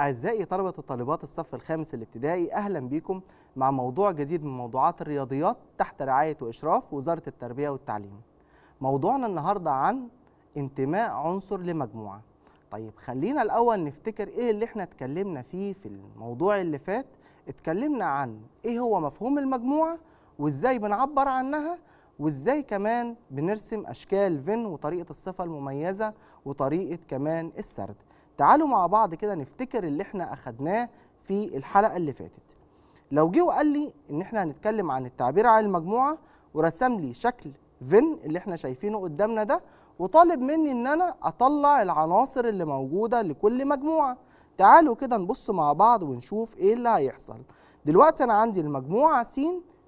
أعزائي طلبة وطالبات الصف الخامس الابتدائي أهلا بكم مع موضوع جديد من موضوعات الرياضيات تحت رعاية وإشراف وزارة التربية والتعليم موضوعنا النهاردة عن انتماء عنصر لمجموعة طيب خلينا الأول نفتكر إيه اللي احنا اتكلمنا فيه في الموضوع اللي فات اتكلمنا عن إيه هو مفهوم المجموعة وإزاي بنعبر عنها وإزاي كمان بنرسم أشكال فين وطريقة الصفة المميزة وطريقة كمان السرد تعالوا مع بعض كده نفتكر اللي احنا اخدناه في الحلقه اللي فاتت لو جه وقال لي ان احنا هنتكلم عن التعبير عن المجموعه ورسم لي شكل فين اللي احنا شايفينه قدامنا ده وطالب مني ان انا اطلع العناصر اللي موجوده لكل مجموعه تعالوا كده نبص مع بعض ونشوف ايه اللي هيحصل دلوقتي انا عندي المجموعه س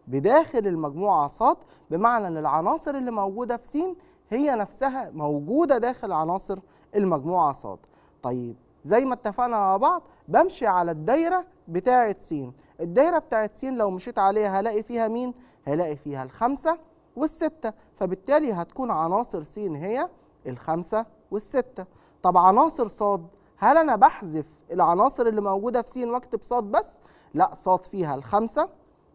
بداخل المجموعه ص بمعنى ان العناصر اللي موجوده في س هي نفسها موجوده داخل عناصر المجموعه ص طيب زي ما اتفقنا مع بعض بمشي على الدايره بتاعه س الدايره بتاعه س لو مشيت عليها هلاقي فيها مين هلاقي فيها الخمسة والستة فبالتالي هتكون عناصر س هي الخمسة والستة طب عناصر ص هل انا بحذف العناصر اللي موجوده في س واكتب ص بس لا ص فيها الخمسة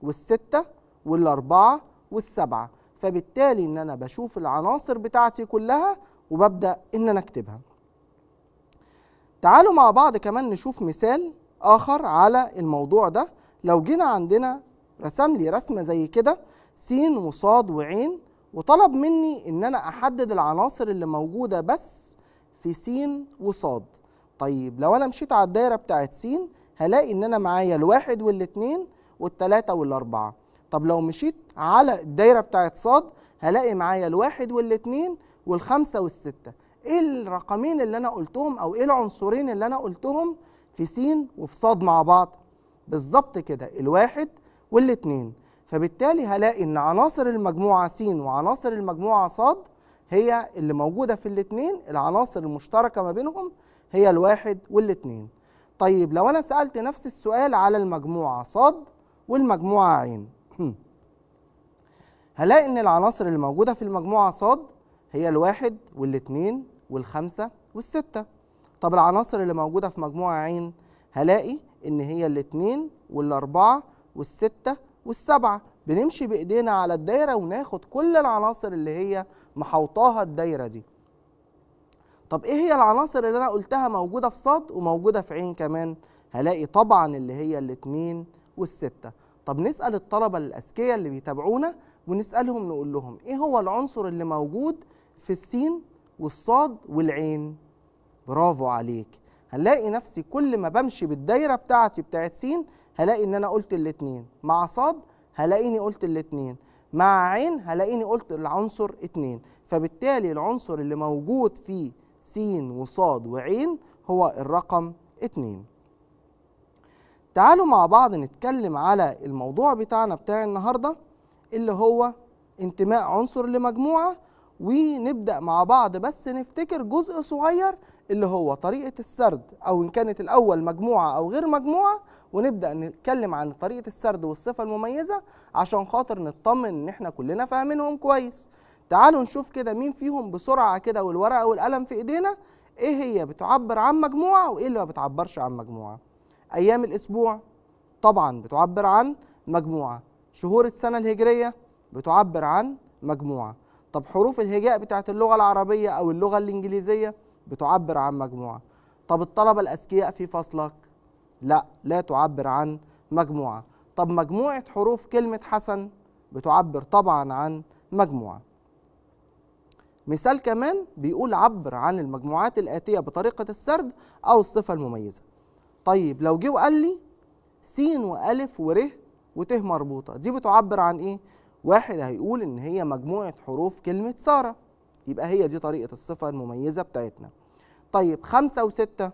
والستة والأربعة والسبعة فبالتالي ان انا بشوف العناصر بتاعتي كلها وببدا ان انا اكتبها تعالوا مع بعض كمان نشوف مثال آخر على الموضوع ده لو جينا عندنا رسم لي رسمة زي كده س وصاد وعين وطلب مني إن أنا أحدد العناصر اللي موجودة بس في س وصاد طيب لو أنا مشيت على الدايرة بتاعت س هلاقي إن أنا معايا الواحد والاتنين والتلاتة والأربعة طب لو مشيت على الدايرة بتاعت صاد هلاقي معايا الواحد والاتنين والخمسة والستة ايه الرقمين اللي انا قلتهم او ايه العنصرين اللي انا قلتهم في س وفي ص مع بعض بالظبط كده الواحد والاثنين فبالتالي هلاقي ان عناصر المجموعه س وعناصر المجموعه ص هي اللي موجوده في الاثنين العناصر المشتركه ما بينهم هي الواحد والاثنين طيب لو انا سالت نفس السؤال على المجموعه ص والمجموعه ع هلاقي ان العناصر اللي موجوده في المجموعه ص هي الواحد والاثنين والخمسة والستة طب العناصر اللي موجودة في مجموعة عين هلاقي إن هي الاتنين والأربعة والستة والسبعة بنمشي بإيدينا على الدايرة وناخد كل العناصر اللي هي محوطاها الدايرة دي طب إيه هي العناصر اللي أنا قلتها موجودة في صاد وموجودة في عين كمان هلاقي طبعا اللي هي الاتنين والستة طب نسأل الطلبة الأذكياء اللي بيتابعونا ونسألهم نقول لهم إيه هو العنصر اللي موجود في السين والصاد والعين برافو عليك هنلاقي نفسي كل ما بمشي بالدايره بتاعتي بتاعت س هلاقي ان انا قلت الاثنين مع صاد هلاقيني قلت الاثنين مع عين هلاقيني قلت العنصر اتنين فبالتالي العنصر اللي موجود في س وصاد وعين هو الرقم اتنين تعالوا مع بعض نتكلم على الموضوع بتاعنا بتاع النهارده اللي هو انتماء عنصر لمجموعه ونبدأ مع بعض بس نفتكر جزء صغير اللي هو طريقة السرد أو إن كانت الأول مجموعة أو غير مجموعة ونبدأ نتكلم عن طريقة السرد والصفة المميزة عشان خاطر نطمن إن إحنا كلنا فاهمينهم كويس تعالوا نشوف كده مين فيهم بسرعة كده والورقة والقلم في إيدينا إيه هي بتعبر عن مجموعة وإيه اللي ما بتعبرش عن مجموعة أيام الأسبوع طبعا بتعبر عن مجموعة شهور السنة الهجرية بتعبر عن مجموعة طب حروف الهجاء بتاعه اللغه العربيه او اللغه الانجليزيه بتعبر عن مجموعه طب الطلبه الاذكياء في فصلك لا لا تعبر عن مجموعه طب مجموعه حروف كلمه حسن بتعبر طبعا عن مجموعه مثال كمان بيقول عبر عن المجموعات الآتية بطريقة السرد أو الصفة المميزة طيب لو جه وقال لي س وألف وره وت مربوطة دي بتعبر عن إيه؟ واحد هيقول ان هي مجموعه حروف كلمه ساره يبقى هي دي طريقه الصفه المميزه بتاعتنا طيب خمسة وستة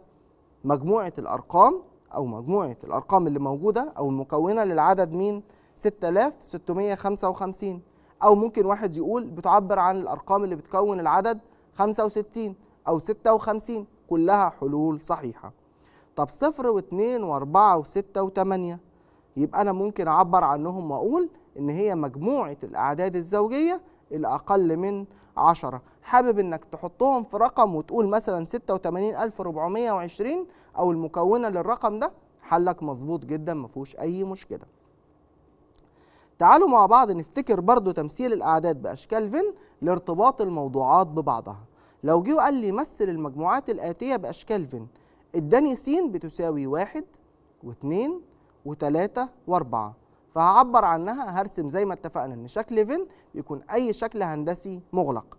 مجموعة الأرقام أو مجموعة الأرقام اللي موجودة أو المكونة للعدد مين 6655 أو ممكن واحد يقول بتعبر عن الأرقام اللي بتكون العدد 65 أو 56 كلها حلول صحيحة طب صفر واثنين وأربعة وستة وثمانية يبقى أنا ممكن أعبر عنهم وأقول ان هي مجموعه الاعداد الزوجيه الاقل من عشرة حابب انك تحطهم في رقم وتقول مثلا 86420 او المكونه للرقم ده حلك مظبوط جدا ما فيهوش اي مشكله تعالوا مع بعض نفتكر برضو تمثيل الاعداد باشكال فين لارتباط الموضوعات ببعضها لو جه وقال لي مثل المجموعات الاتيه باشكال فين اداني س بتساوي واحد واثنين وثلاثة وأربعة فهعبر عنها هرسم زي ما اتفقنا ان شكل فين بيكون اي شكل هندسي مغلق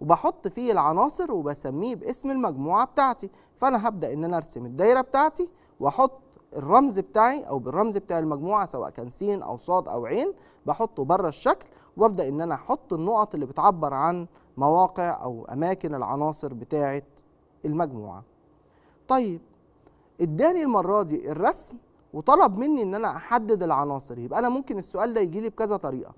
وبحط فيه العناصر وبسميه باسم المجموعه بتاعتي فانا هبدا ان انا ارسم الدايره بتاعتي واحط الرمز بتاعي او بالرمز بتاع المجموعه سواء كان س او ص او ع بحطه بره الشكل وابدا ان انا احط النقط اللي بتعبر عن مواقع او اماكن العناصر بتاعه المجموعه طيب اداني المره دي الرسم وطلب مني ان انا احدد العناصر يبقى انا ممكن السؤال ده يجي لي بكذا طريقه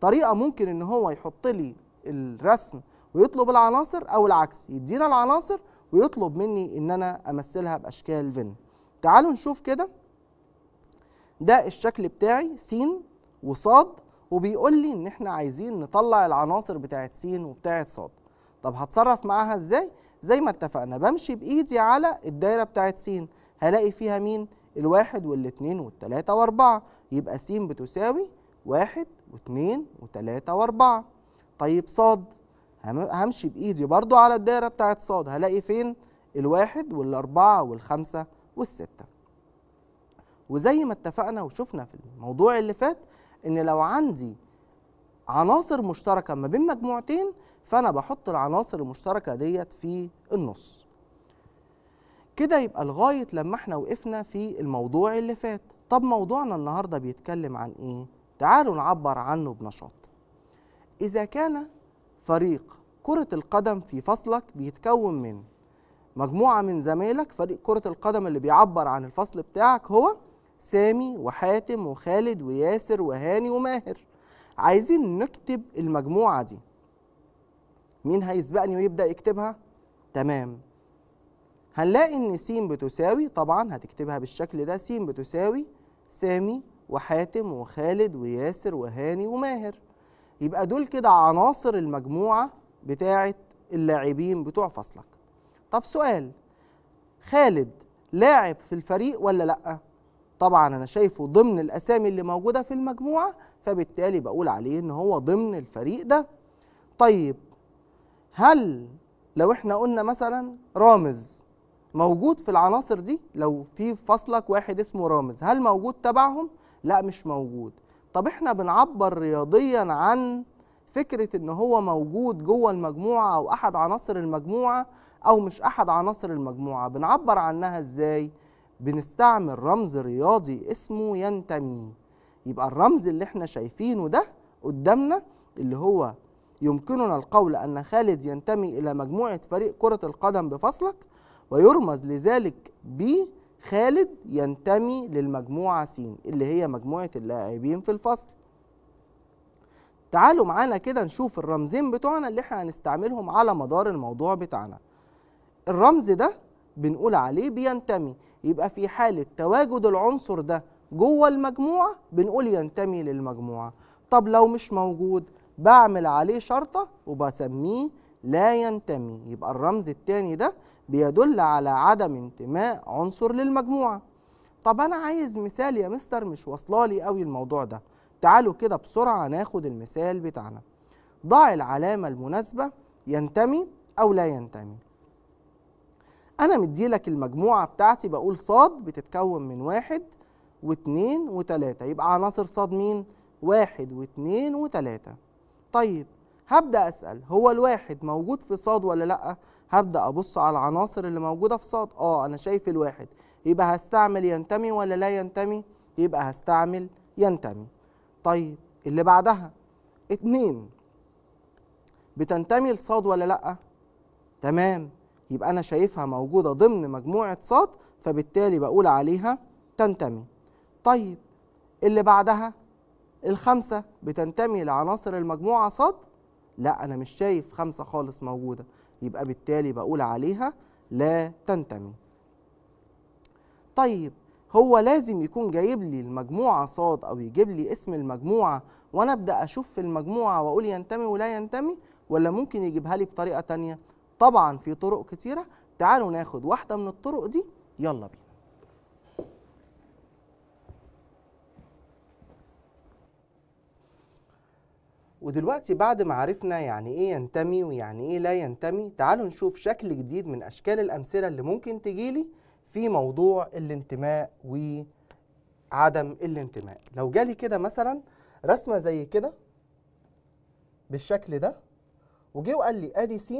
طريقه ممكن ان هو يحط لي الرسم ويطلب العناصر او العكس يدينا العناصر ويطلب مني ان انا امثلها باشكال فين تعالوا نشوف كده ده الشكل بتاعي س وصاد وبيقول لي ان احنا عايزين نطلع العناصر بتاعت س وبتاعت صاد طب هتصرف معاها ازاي زي ما اتفقنا بمشي بايدي على الدايره بتاعت س هلاقي فيها مين الواحد والاثنين والتلاتة واربعة يبقى س بتساوي واحد واثنين وتلاتة واربعة طيب صاد همشي بإيدي برضو على الدايرة بتاعت صاد هلاقي فين الواحد والأربعة والخمسة والستة وزي ما اتفقنا وشفنا في الموضوع اللي فات إن لو عندي عناصر مشتركة ما بين مجموعتين فأنا بحط العناصر المشتركة ديت في النص كده يبقى لغاية لما احنا وقفنا في الموضوع اللي فات طب موضوعنا النهاردة بيتكلم عن ايه؟ تعالوا نعبر عنه بنشاط إذا كان فريق كرة القدم في فصلك بيتكون من مجموعة من زمايلك فريق كرة القدم اللي بيعبر عن الفصل بتاعك هو سامي وحاتم وخالد وياسر وهاني وماهر عايزين نكتب المجموعة دي مين هيسبقني ويبدأ يكتبها؟ تمام هنلاقي ان س بتساوي طبعا هتكتبها بالشكل ده س بتساوي سامي وحاتم وخالد وياسر وهاني وماهر يبقى دول كده عناصر المجموعة بتاعة اللاعبين بتوع فصلك طب سؤال خالد لاعب في الفريق ولا لأ؟ طبعا أنا شايفه ضمن الأسامي اللي موجودة في المجموعة فبالتالي بقول عليه إن هو ضمن الفريق ده طيب هل لو إحنا قلنا مثلا رامز موجود في العناصر دي لو في فصلك واحد اسمه رامز هل موجود تبعهم لا مش موجود طب احنا بنعبر رياضيا عن فكره ان هو موجود جوه المجموعه او احد عناصر المجموعه او مش احد عناصر المجموعه بنعبر عنها ازاي بنستعمل رمز رياضي اسمه ينتمي يبقى الرمز اللي احنا شايفينه ده قدامنا اللي هو يمكننا القول ان خالد ينتمي الى مجموعه فريق كره القدم بفصلك ويرمز لذلك ب خالد ينتمي للمجموعة س اللي هي مجموعة اللاعبين في الفصل تعالوا معانا كده نشوف الرمزين بتوعنا اللي احنا هنستعملهم على مدار الموضوع بتاعنا الرمز ده بنقول عليه بينتمي يبقى في حالة تواجد العنصر ده جوه المجموعة بنقول ينتمي للمجموعة طب لو مش موجود بعمل عليه شرطة وبسميه لا ينتمي يبقى الرمز التاني ده بيدل على عدم انتماء عنصر للمجموعة طب أنا عايز مثال يا مستر مش وصلالي قوي الموضوع ده تعالوا كده بسرعة ناخد المثال بتاعنا ضع العلامة المناسبة ينتمي أو لا ينتمي أنا مديلك المجموعة بتاعتي بقول صاد بتتكون من واحد واتنين وتلاتة يبقى عناصر صاد مين؟ واحد واتنين وتلاتة طيب هبدا اسال هو الواحد موجود في صاد ولا لا هبدا ابص على العناصر اللي موجوده في صاد اه انا شايف الواحد يبقى هستعمل ينتمي ولا لا ينتمي يبقى هستعمل ينتمي طيب اللي بعدها اتنين بتنتمي لصاد ولا لا تمام يبقى انا شايفها موجوده ضمن مجموعه صاد فبالتالي بقول عليها تنتمي طيب اللي بعدها الخمسه بتنتمي لعناصر المجموعه صاد لا انا مش شايف خمسه خالص موجوده يبقى بالتالي بقول عليها لا تنتمي طيب هو لازم يكون جايب لي المجموعه صاد او يجيب لي اسم المجموعه وانا ابدا اشوف في المجموعه واقول ينتمي ولا ينتمي ولا ممكن يجيبها لي بطريقه تانية طبعا في طرق كتيره تعالوا ناخد واحده من الطرق دي يلا بينا ودلوقتي بعد ما عرفنا يعني ايه ينتمي ويعني ايه لا ينتمي تعالوا نشوف شكل جديد من اشكال الامثله اللي ممكن تجيلي في موضوع الانتماء وعدم الانتماء لو جالي كده مثلا رسمه زي كده بالشكل ده وجه وقال لي ادي س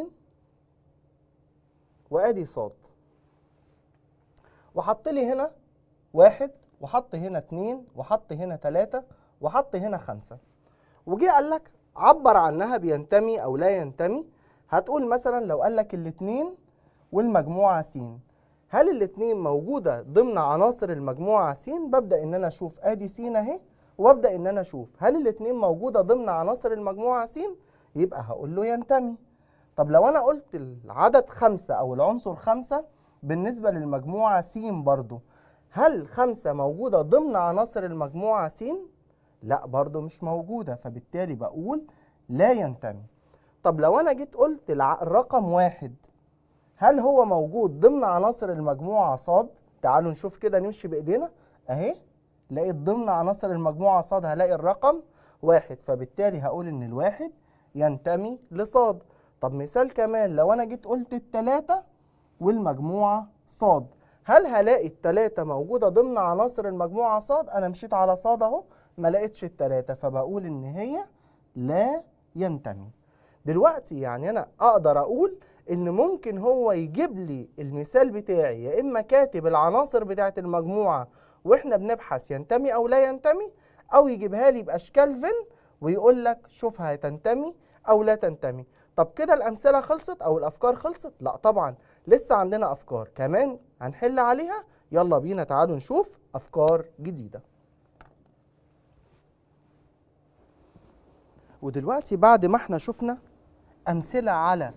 وادي ص وحط لي هنا واحد وحط هنا اتنين وحط هنا تلاته وحط هنا خمسه وجي قال لك عبر عنها بينتمي او لا ينتمي هتقول مثلا لو قال لك الاثنين والمجموعه س هل الاثنين موجوده ضمن عناصر المجموعه س ببدا ان انا اشوف ادي س اهي وابدا ان انا اشوف هل الاثنين موجوده ضمن عناصر المجموعه س يبقى هقول له ينتمي طب لو انا قلت العدد خمسة او العنصر خمسة بالنسبه للمجموعه س برضو هل خمسة موجوده ضمن عناصر المجموعه س لا برضه مش موجودة فبالتالي بقول لا ينتمي طب لو أنا جيت قلت الرقم واحد هل هو موجود ضمن عناصر المجموعة صاد تعالوا نشوف كده نمشي بإيدينا أهي لقيت ضمن عناصر المجموعة صاد هلاقي الرقم واحد فبالتالي هقول إن الواحد ينتمي لصاد طب مثال كمان لو أنا جيت قلت التلاتة والمجموعة صاد هل هلاقي التلاتة موجودة ضمن عناصر المجموعة صاد أنا مشيت على صاد أهو ما لقيتش التلاتة فبقول إن هي لا ينتمي دلوقتي يعني أنا أقدر أقول إن ممكن هو يجيب لي المثال بتاعي يا إما كاتب العناصر بتاعة المجموعة وإحنا بنبحث ينتمي أو لا ينتمي أو يجيبها لي بأشكال فين ويقول لك شوفها تنتمي أو لا تنتمي طب كده الأمثلة خلصت أو الأفكار خلصت؟ لا طبعا لسه عندنا أفكار كمان هنحل عليها يلا بينا تعالوا نشوف أفكار جديدة ودلوقتي بعد ما احنا شفنا امثله على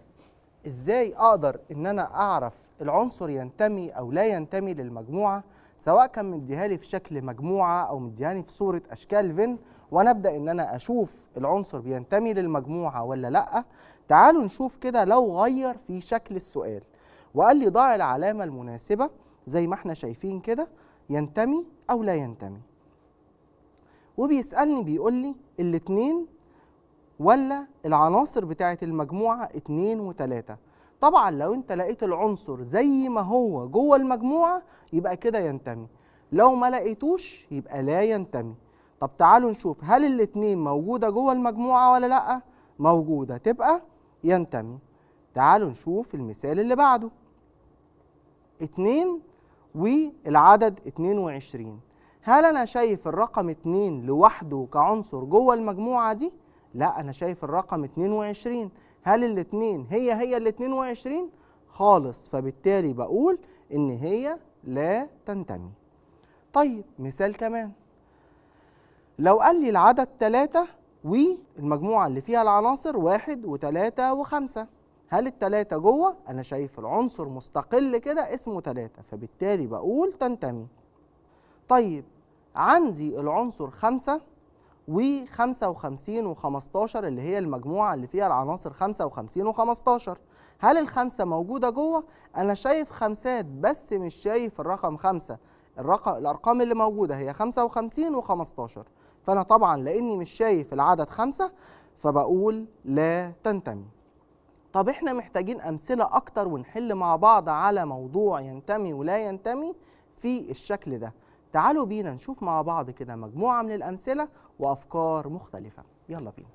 ازاي اقدر ان انا اعرف العنصر ينتمي او لا ينتمي للمجموعه سواء كان لي في شكل مجموعه او لي في صوره اشكال فين وانا ابدا ان انا اشوف العنصر بينتمي للمجموعه ولا لا تعالوا نشوف كده لو غير في شكل السؤال وقال لي ضع العلامه المناسبه زي ما احنا شايفين كده ينتمي او لا ينتمي وبيسالني بيقول لي الاثنين ولا العناصر بتاعه المجموعه 2 و3 طبعا لو انت لقيت العنصر زي ما هو جوه المجموعه يبقى كده ينتمي لو ما لقيتوش يبقى لا ينتمي طب تعالوا نشوف هل الاثنين موجوده جوه المجموعه ولا لا موجوده تبقى ينتمي تعالوا نشوف المثال اللي بعده 2 والعدد 22 هل انا شايف الرقم 2 لوحده كعنصر جوه المجموعه دي لا انا شايف الرقم 22 هل الاثنين هي هي ال 22 خالص فبالتالي بقول ان هي لا تنتمي طيب مثال كمان لو قال لي العدد 3 والمجموعة اللي فيها العناصر 1 و3 و5 هل الثلاثة جوه؟ أنا شايف العنصر مستقل كده اسمه ثلاثة، فبالتالي بقول تنتمي طيب عندي العنصر خمسة و55 و15 اللي هي المجموعة اللي فيها العناصر 55 و15 هل الخمسة موجودة جوه؟ أنا شايف خمسات بس مش شايف الرقم خمسة الرقم الأرقام اللي موجودة هي 55 و15 فأنا طبعا لأني مش شايف العدد خمسة فبقول لا تنتمي طب احنا محتاجين أمثلة أكتر ونحل مع بعض على موضوع ينتمي ولا ينتمي في الشكل ده تعالوا بينا نشوف مع بعض كده مجموعة من الأمثلة وأفكار مختلفة يلا بينا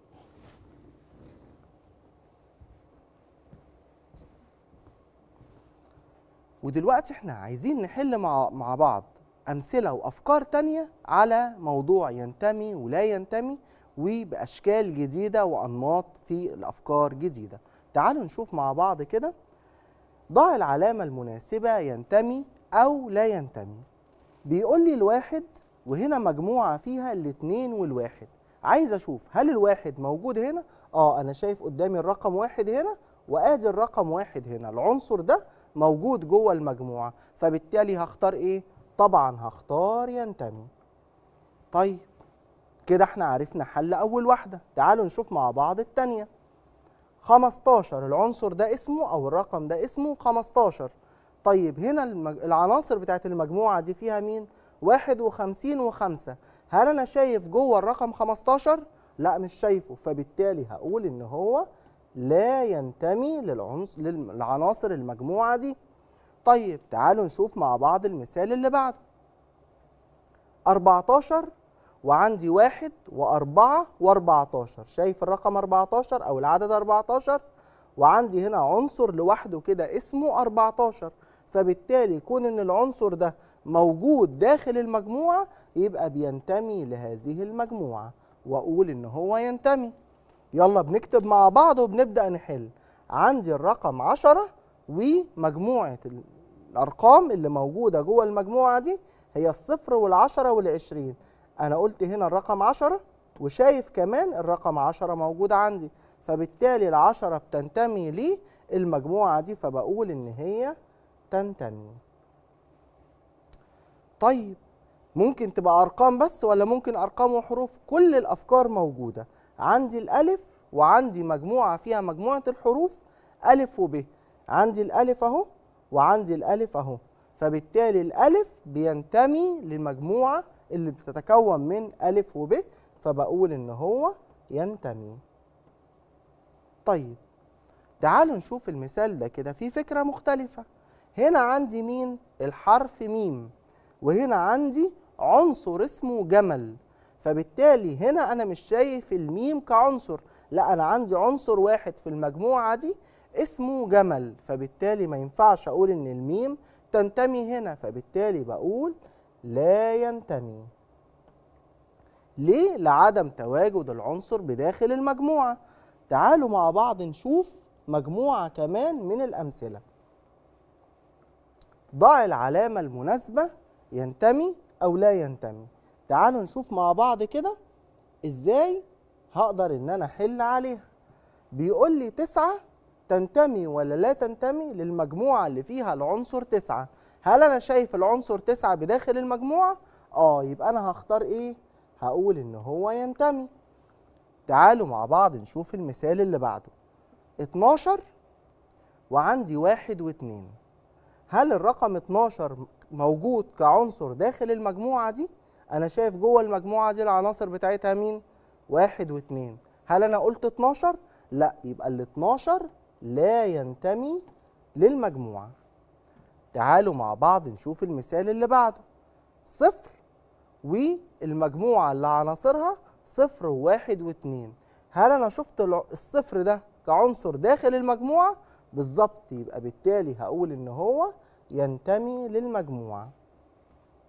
ودلوقتي احنا عايزين نحل مع, مع بعض أمثلة وأفكار تانية على موضوع ينتمي ولا ينتمي وبأشكال جديدة وأنماط في الأفكار جديدة تعالوا نشوف مع بعض كده ضع العلامة المناسبة ينتمي أو لا ينتمي بيقول لي الواحد وهنا مجموعه فيها الاثنين والواحد عايز اشوف هل الواحد موجود هنا اه انا شايف قدامي الرقم واحد هنا وادي الرقم واحد هنا العنصر ده موجود جوه المجموعه فبالتالي هختار ايه طبعا هختار ينتمي طيب كده احنا عرفنا حل اول واحده تعالوا نشوف مع بعض التانية 15 العنصر ده اسمه او الرقم ده اسمه 15 طيب هنا العناصر بتاعت المجموعه دي فيها مين 51 و5 هل انا شايف جوه الرقم 15 لا مش شايفه فبالتالي هقول ان هو لا ينتمي للعنصر للعناصر المجموعه دي طيب تعالوا نشوف مع بعض المثال اللي بعده 14 وعندي واحد وأربعة 14 شايف الرقم 14 أو العدد 14 وعندي هنا عنصر لوحده كده اسمه 14 فبالتالي كون ان العنصر ده موجود داخل المجموعه يبقى بينتمي لهذه المجموعه واقول ان هو ينتمي يلا بنكتب مع بعض وبنبدا نحل عندي الرقم 10 ومجموعه الارقام اللي موجوده جوه المجموعه دي هي الصفر والعشرة والعشرين انا قلت هنا الرقم 10 وشايف كمان الرقم 10 موجود عندي فبالتالي العشرة بتنتمي للمجموعه دي فبقول ان هي تنتمي طيب ممكن تبقى ارقام بس ولا ممكن ارقام وحروف كل الافكار موجوده عندي الالف وعندي مجموعه فيها مجموعه الحروف الف وب عندي الالف اهو وعندي الالف اهو فبالتالي الالف بينتمي للمجموعه اللي بتتكون من الف وب فبقول ان هو ينتمي طيب تعالوا نشوف المثال ده كده فيه فكره مختلفه هنا عندي مين الحرف ميم وهنا عندي عنصر اسمه جمل فبالتالي هنا انا مش شايف الميم كعنصر لا انا عندي عنصر واحد في المجموعه دي اسمه جمل فبالتالي ما ينفعش اقول ان الميم تنتمي هنا فبالتالي بقول لا ينتمي ليه لعدم تواجد العنصر بداخل المجموعه تعالوا مع بعض نشوف مجموعه كمان من الامثله ضع العلامة المناسبة ينتمي أو لا ينتمي تعالوا نشوف مع بعض كده إزاي هقدر إن أنا أحل عليها بيقول لي تسعة تنتمي ولا لا تنتمي للمجموعة اللي فيها العنصر تسعة هل أنا شايف العنصر تسعة بداخل المجموعة؟ آه يبقى أنا هختار إيه؟ هقول إن هو ينتمي تعالوا مع بعض نشوف المثال اللي بعده 12 وعندي واحد واتنين هل الرقم 12 موجود كعنصر داخل المجموعه دي انا شايف جوه المجموعه دي العناصر بتاعتها مين واحد واثنين هل انا قلت 12 لا يبقى ال 12 لا ينتمي للمجموعه تعالوا مع بعض نشوف المثال اللي بعده صفر والمجموعه اللي عناصرها صفر وواحد واثنين هل انا شفت الصفر ده كعنصر داخل المجموعه بالظبط يبقى بالتالي هقول ان هو ينتمي للمجموعه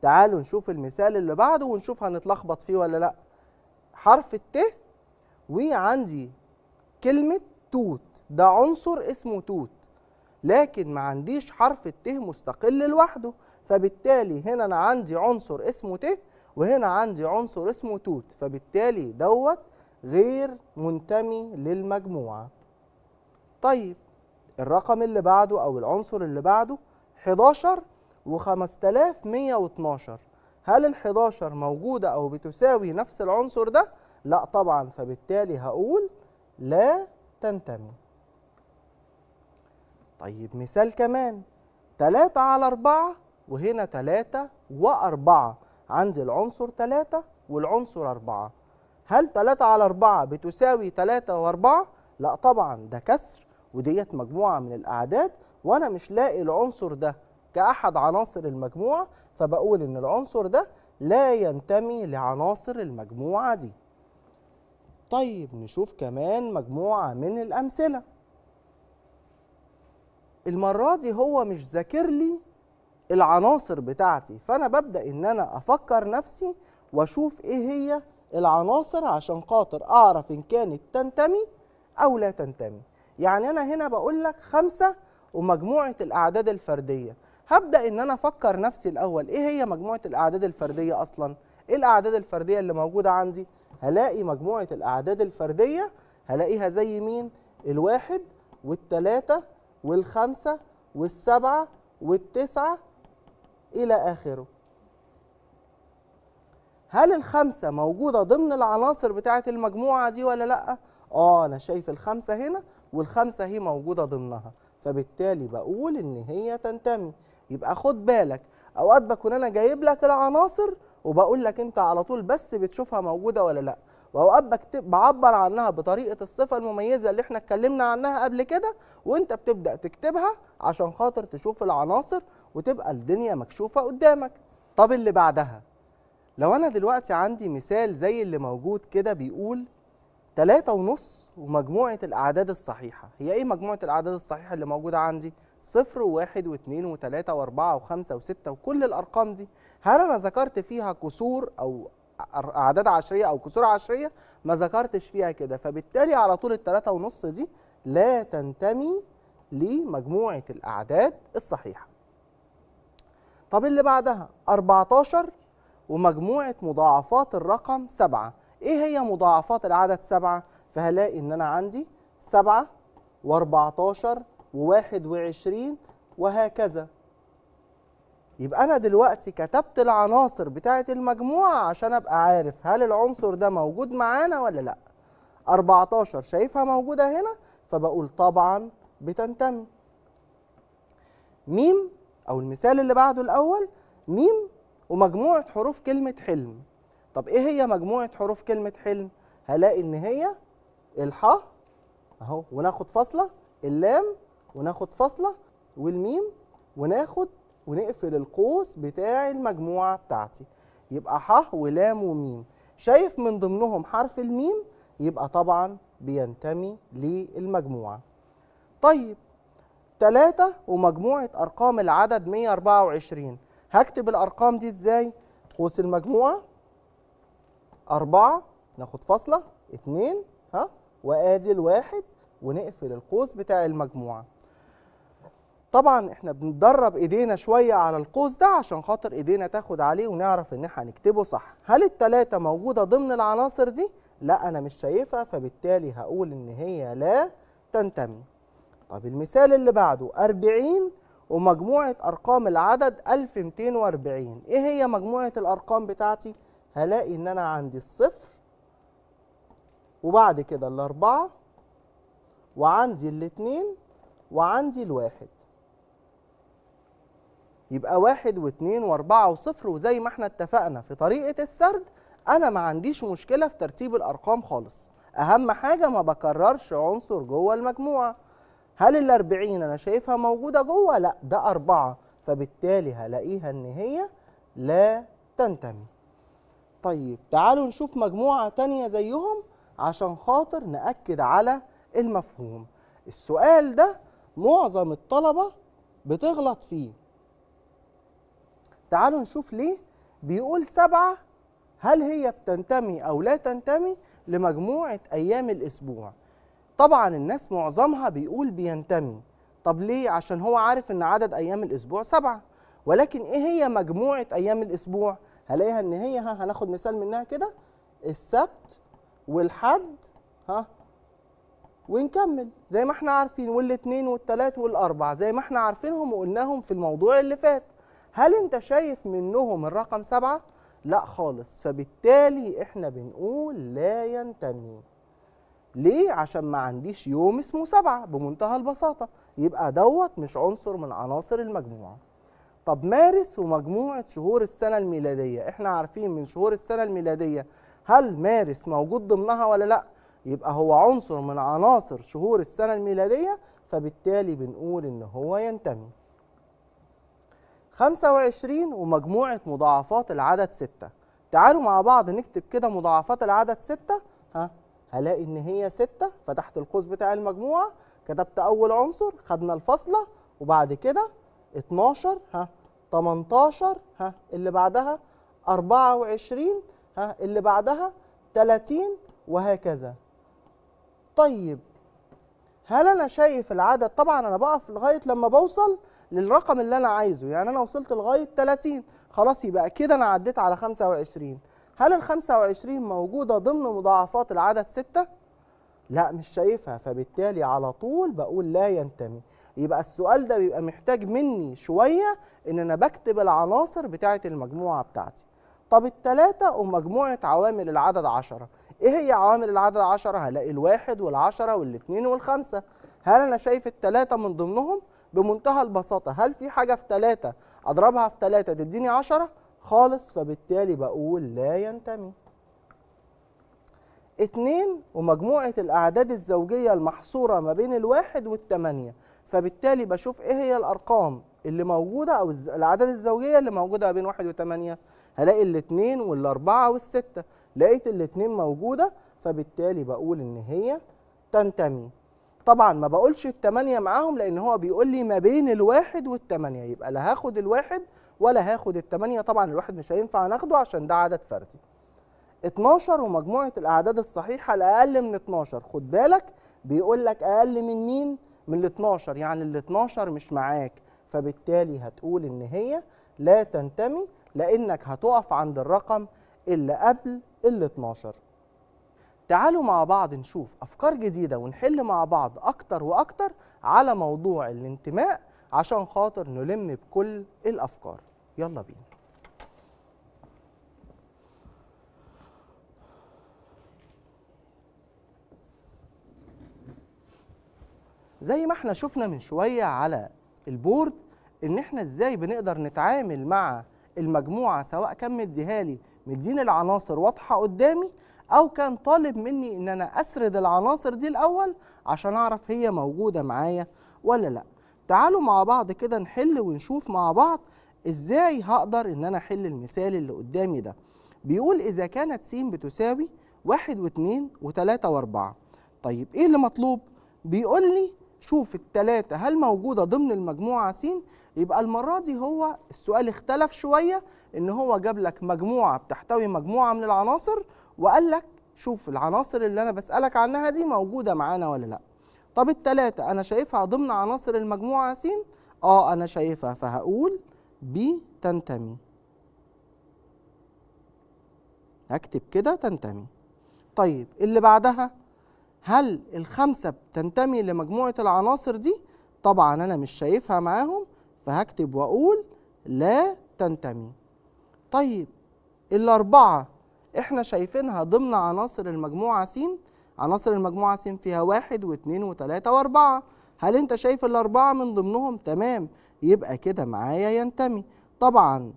تعالوا نشوف المثال اللي بعده ونشوف هنتلخبط فيه ولا لا حرف الت وعندي كلمه توت ده عنصر اسمه توت لكن ما عنديش حرف الت مستقل لوحده فبالتالي هنا انا عندي عنصر اسمه ت وهنا عندي عنصر اسمه توت فبالتالي دوت غير منتمي للمجموعه طيب الرقم اللي بعده او العنصر اللي بعده 11 و5112 هل ال 11 موجوده او بتساوي نفس العنصر ده لا طبعا فبالتالي هقول لا تنتمي طيب مثال كمان 3 على 4 وهنا 3 و4 عندي العنصر 3 والعنصر 4 هل 3 على 4 بتساوي 3 و4 لا طبعا ده كسر وديت مجموعه من الاعداد وانا مش لاقي العنصر ده كاحد عناصر المجموعه فبقول ان العنصر ده لا ينتمي لعناصر المجموعه دي طيب نشوف كمان مجموعه من الامثله المره دي هو مش ذاكر لي العناصر بتاعتي فانا ببدا ان انا افكر نفسي واشوف ايه هي العناصر عشان خاطر اعرف ان كانت تنتمي او لا تنتمي يعني انا هنا بقول لك خمسه ومجموعه الاعداد الفرديه هبدا ان انا افكر نفسي الاول ايه هي مجموعه الاعداد الفرديه اصلا ايه الاعداد الفرديه اللي موجوده عندي هلاقي مجموعه الاعداد الفرديه هلاقيها زي مين الواحد والثلاثه والخمسه والسبعه والتسعه الى اخره هل الخمسة موجودة ضمن العناصر بتاعة المجموعة دي ولا لأ؟ آه أنا شايف الخمسة هنا والخمسه هي موجوده ضمنها فبالتالي بقول ان هي تنتمي يبقى خد بالك اوقات بكون انا جايب لك العناصر وبقول لك انت على طول بس بتشوفها موجوده ولا لا واوقات بكتب بعبر عنها بطريقه الصفه المميزه اللي احنا اتكلمنا عنها قبل كده وانت بتبدا تكتبها عشان خاطر تشوف العناصر وتبقى الدنيا مكشوفه قدامك طب اللي بعدها لو انا دلوقتي عندي مثال زي اللي موجود كده بيقول 3 ونص ومجموعة الأعداد الصحيحة هي إيه مجموعة الأعداد الصحيحة اللي موجودة عندي؟ صفر وواحد واثنين وثلاثة وأربعة وخمسة وستة وكل الأرقام دي هل أنا ذكرت فيها كسور أو أعداد عشرية أو كسور عشرية؟ ما ذكرتش فيها كده فبالتالي على طول الثلاثة ونص دي لا تنتمي لمجموعة الأعداد الصحيحة طب اللي بعدها 14 ومجموعة مضاعفات الرقم 7 ايه هي مضاعفات العدد سبعة فهلاقي ان انا عندي سبعة و14 و21 وهكذا يبقى انا دلوقتي كتبت العناصر بتاعه المجموعه عشان ابقى عارف هل العنصر ده موجود معانا ولا لا 14 شايفها موجوده هنا فبقول طبعا بتنتمي ميم او المثال اللي بعده الاول ميم ومجموعه حروف كلمه حلم طب ايه هي مجموعه حروف كلمه حلم هلاقي ان هي الحاء اهو وناخد فاصله اللام وناخد فاصله والميم وناخد ونقفل القوس بتاع المجموعه بتاعتي يبقى ح ولام وميم شايف من ضمنهم حرف الميم يبقى طبعا بينتمي للمجموعه طيب 3 ومجموعه ارقام العدد 124 هكتب الارقام دي ازاي قوس المجموعه 4 ناخد فاصلة 2 ها وادي الواحد ونقفل القوس بتاع المجموعة طبعا احنا بندرب ايدينا شوية على القوس ده عشان خاطر ايدينا تاخد عليه ونعرف ان احنا هنكتبه صح هل التلاتة موجودة ضمن العناصر دي؟ لا انا مش شايفها فبالتالي هقول ان هي لا تنتمي طب المثال اللي بعده 40 ومجموعة ارقام العدد 1240 ايه هي مجموعة الارقام بتاعتي؟ هلاقي ان انا عندي الصفر وبعد كده الاربعه وعندي الاتنين وعندي الواحد يبقى واحد واتنين واربعة وصفر وزي ما احنا اتفقنا في طريقة السرد أنا ما عنديش مشكلة في ترتيب الأرقام خالص أهم حاجة ما بكررش عنصر جوه المجموعة هل الأربعين أنا شايفها موجودة جوه؟ لا ده أربعة فبالتالي هلاقيها إن هي لا تنتمي طيب تعالوا نشوف مجموعة تانية زيهم عشان خاطر نأكد على المفهوم السؤال ده معظم الطلبة بتغلط فيه تعالوا نشوف ليه بيقول سبعة هل هي بتنتمي أو لا تنتمي لمجموعة أيام الأسبوع طبعا الناس معظمها بيقول بينتمي طب ليه عشان هو عارف ان عدد ايام الاسبوع سبعه ولكن ايه هي مجموعه ايام الاسبوع هلاقيها ان هي ها هناخد مثال منها كده السبت والحد ها ونكمل زي ما احنا عارفين والاثنين والثلاث والاربع زي ما احنا عارفينهم وقلناهم في الموضوع اللي فات هل انت شايف منهم الرقم سبعة؟ لا خالص فبالتالي احنا بنقول لا ينتمي ليه؟ عشان ما عنديش يوم اسمه سبعة بمنتهى البساطة يبقى دوت مش عنصر من عناصر المجموعة طب مارس ومجموعة شهور السنة الميلادية احنا عارفين من شهور السنة الميلادية هل مارس موجود ضمنها ولا لا يبقى هو عنصر من عناصر شهور السنة الميلادية فبالتالي بنقول ان هو ينتمي 25 ومجموعة مضاعفات العدد 6 تعالوا مع بعض نكتب كده مضاعفات العدد 6 ها هلاقي ان هي 6 فتحت القوس بتاع المجموعة كتبت اول عنصر خدنا الفاصلة وبعد كده 12 ها 18 ها اللي بعدها 24 ها اللي بعدها 30 وهكذا طيب هل انا شايف العدد طبعا انا بقف لغايه لما بوصل للرقم اللي انا عايزه يعني انا وصلت لغايه 30 خلاص يبقى كده انا عديت على 25 هل ال 25 موجوده ضمن مضاعفات العدد 6 لا مش شايفها فبالتالي على طول بقول لا ينتمي يبقى السؤال ده بيبقى محتاج مني شويه ان انا بكتب العناصر بتاعه المجموعه بتاعتي طب الثلاثه ومجموعه عوامل العدد 10 ايه هي عوامل العدد 10 هلاقي الواحد والعشرة والاثنين والخمسة هل انا شايف الثلاثه من ضمنهم بمنتهى البساطه هل في حاجه في ثلاثه اضربها في ثلاثه تديني 10 خالص فبالتالي بقول لا ينتمي اتنين ومجموعة الأعداد الزوجية المحصورة ما بين الواحد والتمانية فبالتالي بشوف ايه هي الارقام اللي موجوده او الاعداد الزوجيه اللي موجوده ما بين 1 و8 هلاقي الاثنين والاربعه والسته لقيت الاثنين موجوده فبالتالي بقول ان هي تنتمي طبعا ما بقولش الثمانية معاهم لان هو بيقول لي ما بين الواحد والثمانية يبقى لا هاخد الواحد ولا هاخد الثمانية طبعا الواحد مش هينفع ناخده عشان ده عدد فردي 12 ومجموعة الاعداد الصحيحة الاقل من 12 خد بالك بيقول لك اقل من مين من ال 12 يعني ال 12 مش معاك فبالتالي هتقول ان هي لا تنتمي لانك هتقف عند الرقم اللي قبل ال 12 تعالوا مع بعض نشوف افكار جديده ونحل مع بعض اكتر واكتر على موضوع الانتماء عشان خاطر نلم بكل الافكار يلا بينا زي ما احنا شفنا من شويه على البورد ان احنا ازاي بنقدر نتعامل مع المجموعه سواء كان مديهالي مديني العناصر واضحه قدامي او كان طالب مني ان انا اسرد العناصر دي الاول عشان اعرف هي موجوده معايا ولا لا تعالوا مع بعض كده نحل ونشوف مع بعض ازاي هقدر ان انا احل المثال اللي قدامي ده بيقول اذا كانت س بتساوي واحد واثنين وثلاثة واربعة طيب ايه اللي مطلوب بيقول لي شوف التلاتة هل موجودة ضمن المجموعة س يبقى المرة دي هو السؤال اختلف شوية إن هو جاب لك مجموعة بتحتوي مجموعة من العناصر وقال لك شوف العناصر اللي أنا بسألك عنها دي موجودة معانا ولا لأ طب التلاتة أنا شايفها ضمن عناصر المجموعة س آه أنا شايفها فهقول ب تنتمي هكتب كده تنتمي طيب اللي بعدها هل الخمسة بتنتمي لمجموعة العناصر دي؟ طبعا أنا مش شايفها معاهم فهكتب وأقول لا تنتمي طيب الأربعة إحنا شايفينها ضمن عناصر المجموعة س عناصر المجموعة س فيها واحد واثنين وتلاتة وأربعة هل أنت شايف الأربعة من ضمنهم؟ تمام يبقى كده معايا ينتمي طبعا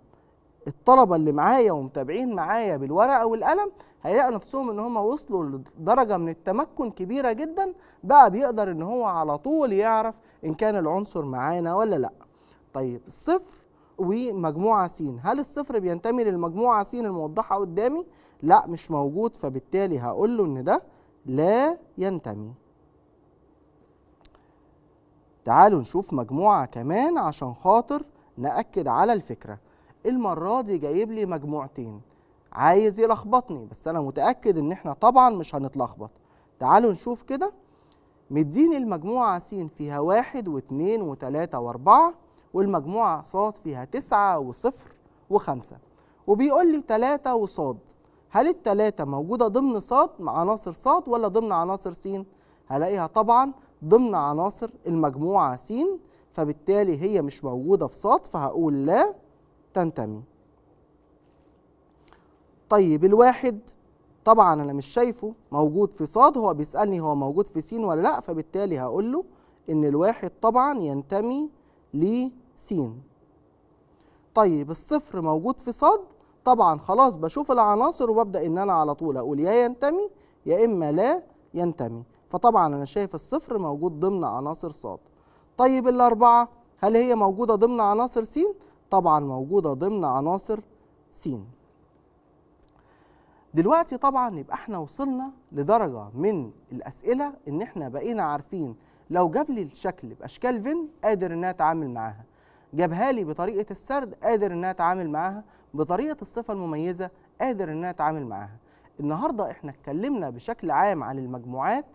الطلبة اللي معايا ومتابعين معايا بالورقة والقلم هيلاقوا نفسهم ان هم وصلوا لدرجه من التمكن كبيره جدا بقى بيقدر ان هو على طول يعرف ان كان العنصر معانا ولا لا طيب الصفر ومجموعه س هل الصفر بينتمي للمجموعه س الموضحه قدامي لا مش موجود فبالتالي هقول له ان ده لا ينتمي تعالوا نشوف مجموعه كمان عشان خاطر ناكد على الفكره المره دي جايب لي مجموعتين عايز يلخبطني بس انا متاكد ان احنا طبعا مش هنتلخبط تعالوا نشوف كده مديني المجموعه س فيها واحد واثنين وثلاثة واربعة والمجموعه ص فيها تسعة وصفر وخمسة وبيقول لي تلاتة وص هل التلاتة موجودة ضمن ص مع عناصر ص ولا ضمن عناصر س هلاقيها طبعا ضمن عناصر المجموعة س فبالتالي هي مش موجودة في ص فهقول لا تنتمي طيب الواحد طبعا انا مش شايفه موجود في صاد هو بيسالني هو موجود في س ولا لا فبالتالي هقول له ان الواحد طبعا ينتمي س طيب الصفر موجود في صاد طبعا خلاص بشوف العناصر وببدا ان انا على طول اقول يا ينتمي يا اما لا ينتمي فطبعا انا شايف الصفر موجود ضمن عناصر صاد طيب الاربعه هل هي موجوده ضمن عناصر س طبعا موجوده ضمن عناصر س دلوقتي طبعا يبقى احنا وصلنا لدرجه من الاسئله ان احنا بقينا عارفين لو جاب لي الشكل باشكال فين قادر ان اتعامل معاها جابها لي بطريقه السرد قادر ان اتعامل معاها بطريقه الصفه المميزه قادر ان اتعامل معاها النهارده احنا اتكلمنا بشكل عام عن المجموعات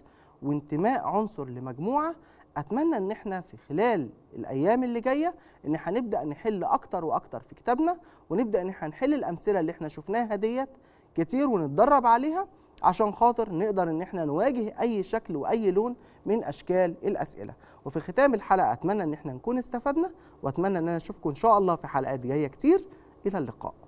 وانتماء عنصر لمجموعه اتمنى ان احنا في خلال الايام اللي جايه ان هنبدا نحل اكتر واكتر في كتابنا ونبدا ان احنا نحل الامثله اللي احنا شفناها ديت كتير ونتدرب عليها عشان خاطر نقدر ان احنا نواجه اي شكل واي لون من اشكال الاسئله وفي ختام الحلقه اتمنى ان احنا نكون استفدنا واتمنى ان انا اشوفكم ان شاء الله في حلقات جايه كتير الى اللقاء